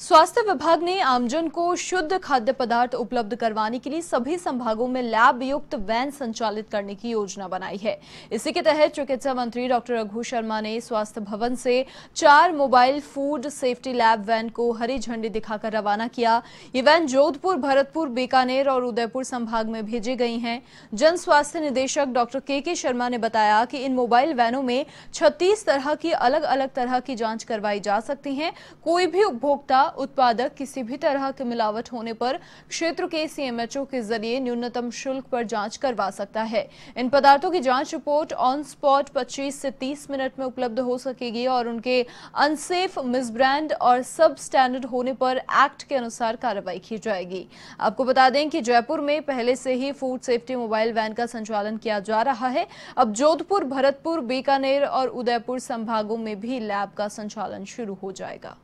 स्वास्थ्य विभाग ने आमजन को शुद्ध खाद्य पदार्थ उपलब्ध करवाने के लिए सभी संभागों में लैब युक्त वैन संचालित करने की योजना बनाई है इसी के तहत चिकित्सा मंत्री डॉक्टर रघु शर्मा ने स्वास्थ्य भवन से चार mobile food safety lab van को हरी झंडी दिखाकर रवाना किया ये वैन जोधपुर भरतपुर बीकानेर और उदयपुर संभाग में भेजी गई है जन स्वास्थ्य निदेशक डॉक्टर के के शर्मा ने बताया कि इन मोबाइल वैनों में छत्तीस तरह की अलग अलग तरह की जाँच करवाई जा सकती है कोई भी उपभोक्ता उत्पादक किसी भी तरह की मिलावट होने पर क्षेत्र के सीएमएचओ के जरिए न्यूनतम शुल्क पर जांच करवा सकता है इन पदार्थों की जांच रिपोर्ट ऑन स्पॉट 25 से 30 मिनट में उपलब्ध हो सकेगी और उनके अनसेफ मिसब्रांड और सब स्टैंडर्ड होने पर एक्ट के अनुसार कार्रवाई की जाएगी आपको बता दें कि जयपुर में पहले से ही फूड सेफ्टी मोबाइल वैन का संचालन किया जा रहा है अब जोधपुर भरतपुर बीकानेर और उदयपुर संभागों में भी लैब का संचालन शुरू हो जाएगा